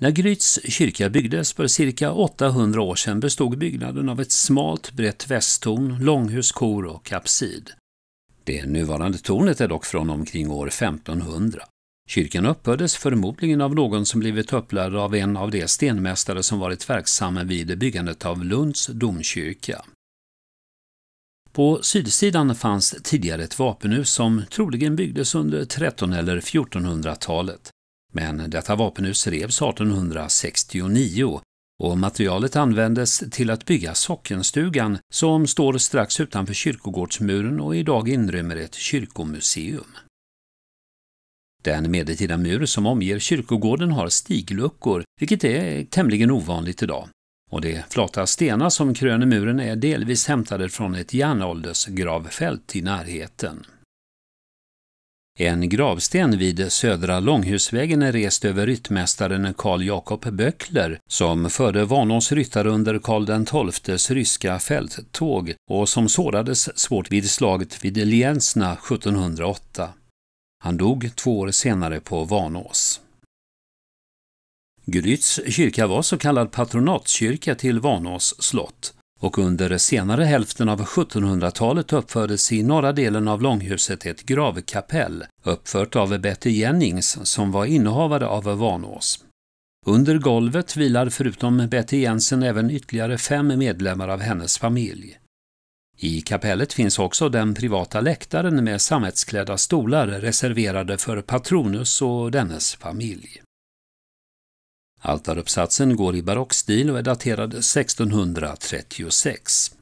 När Gryts kyrka byggdes för cirka 800 år sedan bestod byggnaden av ett smalt brett västtorn, långhus, kor och kapsid. Det nuvarande tornet är dock från omkring år 1500. Kyrkan uppfördes förmodligen av någon som blivit upplärd av en av de stenmästare som varit verksamma vid byggandet av Lunds domkyrka. På sydsidan fanns tidigare ett vapenhus som troligen byggdes under 1300 eller 1400-talet. Men detta vapenhus revs 1869 och materialet användes till att bygga sockenstugan som står strax utanför kyrkogårdsmuren och idag inrymmer ett kyrkomuseum. Den medeltida mur som omger kyrkogården har stigluckor, vilket är tämligen ovanligt idag. Och de flata stenar som kröner muren är delvis hämtade från ett järnåldersgravfält i närheten. En gravsten vid Södra Långhusvägen är rest över ryttmästaren Karl Jakob Böckler som förde Vanås ryttare under Karl XIIs ryska fälttåg och som sårades svårt vid slaget vid Liensna 1708. Han dog två år senare på Vanås. Gryts kyrka var så kallad patronatskyrka till Vanås slott och under senare hälften av 1700-talet uppfördes i norra delen av långhuset ett gravkapell, uppfört av Betty Jennings som var innehavare av Vanås. Under golvet vilar förutom Betty Jensen även ytterligare fem medlemmar av hennes familj. I kapellet finns också den privata läktaren med sammetsklädda stolar reserverade för Patronus och dennes familj. Altaruppsatsen går i barockstil och är daterad 1636.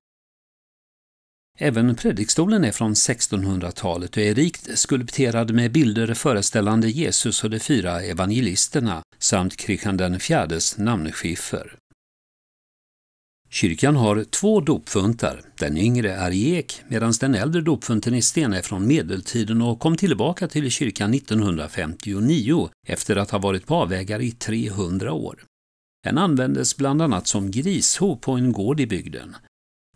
Även predikstolen är från 1600-talet och är rikt skulpterad med bilder föreställande Jesus och de fyra evangelisterna samt Kristian IVs namnskiffer. Kyrkan har två dopfuntar. Den yngre är i ek medan den äldre dopfunten i sten är från medeltiden och kom tillbaka till kyrkan 1959 efter att ha varit på avvägar i 300 år. Den användes bland annat som grisho på en gård i bygden.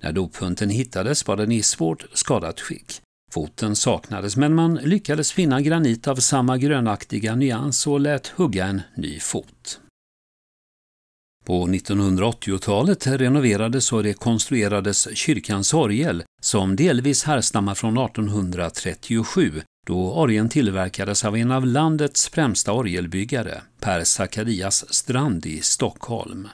När dopfunten hittades var den i svårt skadat skick. Foten saknades men man lyckades finna granit av samma grönaktiga nyans och lät hugga en ny fot. På 1980-talet renoverades och rekonstruerades kyrkans orgel, som delvis härstammar från 1837 då orgeln tillverkades av en av landets främsta orgelbyggare, Per Sakarias Strand i Stockholm.